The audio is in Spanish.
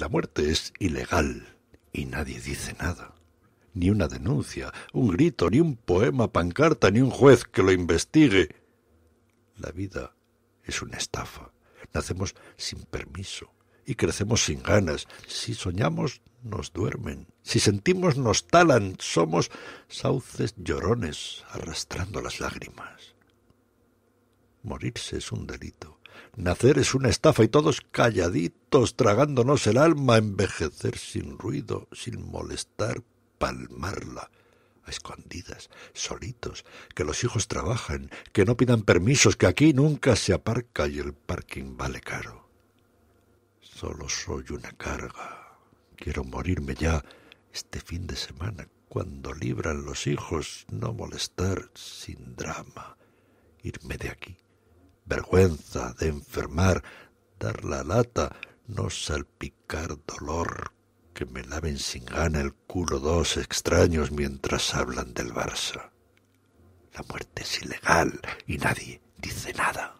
La muerte es ilegal y nadie dice nada. Ni una denuncia, un grito, ni un poema, pancarta, ni un juez que lo investigue. La vida es una estafa. Nacemos sin permiso y crecemos sin ganas. Si soñamos, nos duermen. Si sentimos, nos talan. Somos sauces llorones arrastrando las lágrimas. Morirse es un delito Nacer es una estafa y todos calladitos, tragándonos el alma, envejecer sin ruido, sin molestar, palmarla a escondidas, solitos, que los hijos trabajan, que no pidan permisos, que aquí nunca se aparca y el parking vale caro. Solo soy una carga. Quiero morirme ya este fin de semana, cuando libran los hijos, no molestar sin drama, irme de aquí vergüenza de enfermar, dar la lata, no salpicar dolor, que me laven sin gana el culo dos extraños mientras hablan del Barça. La muerte es ilegal y nadie dice nada.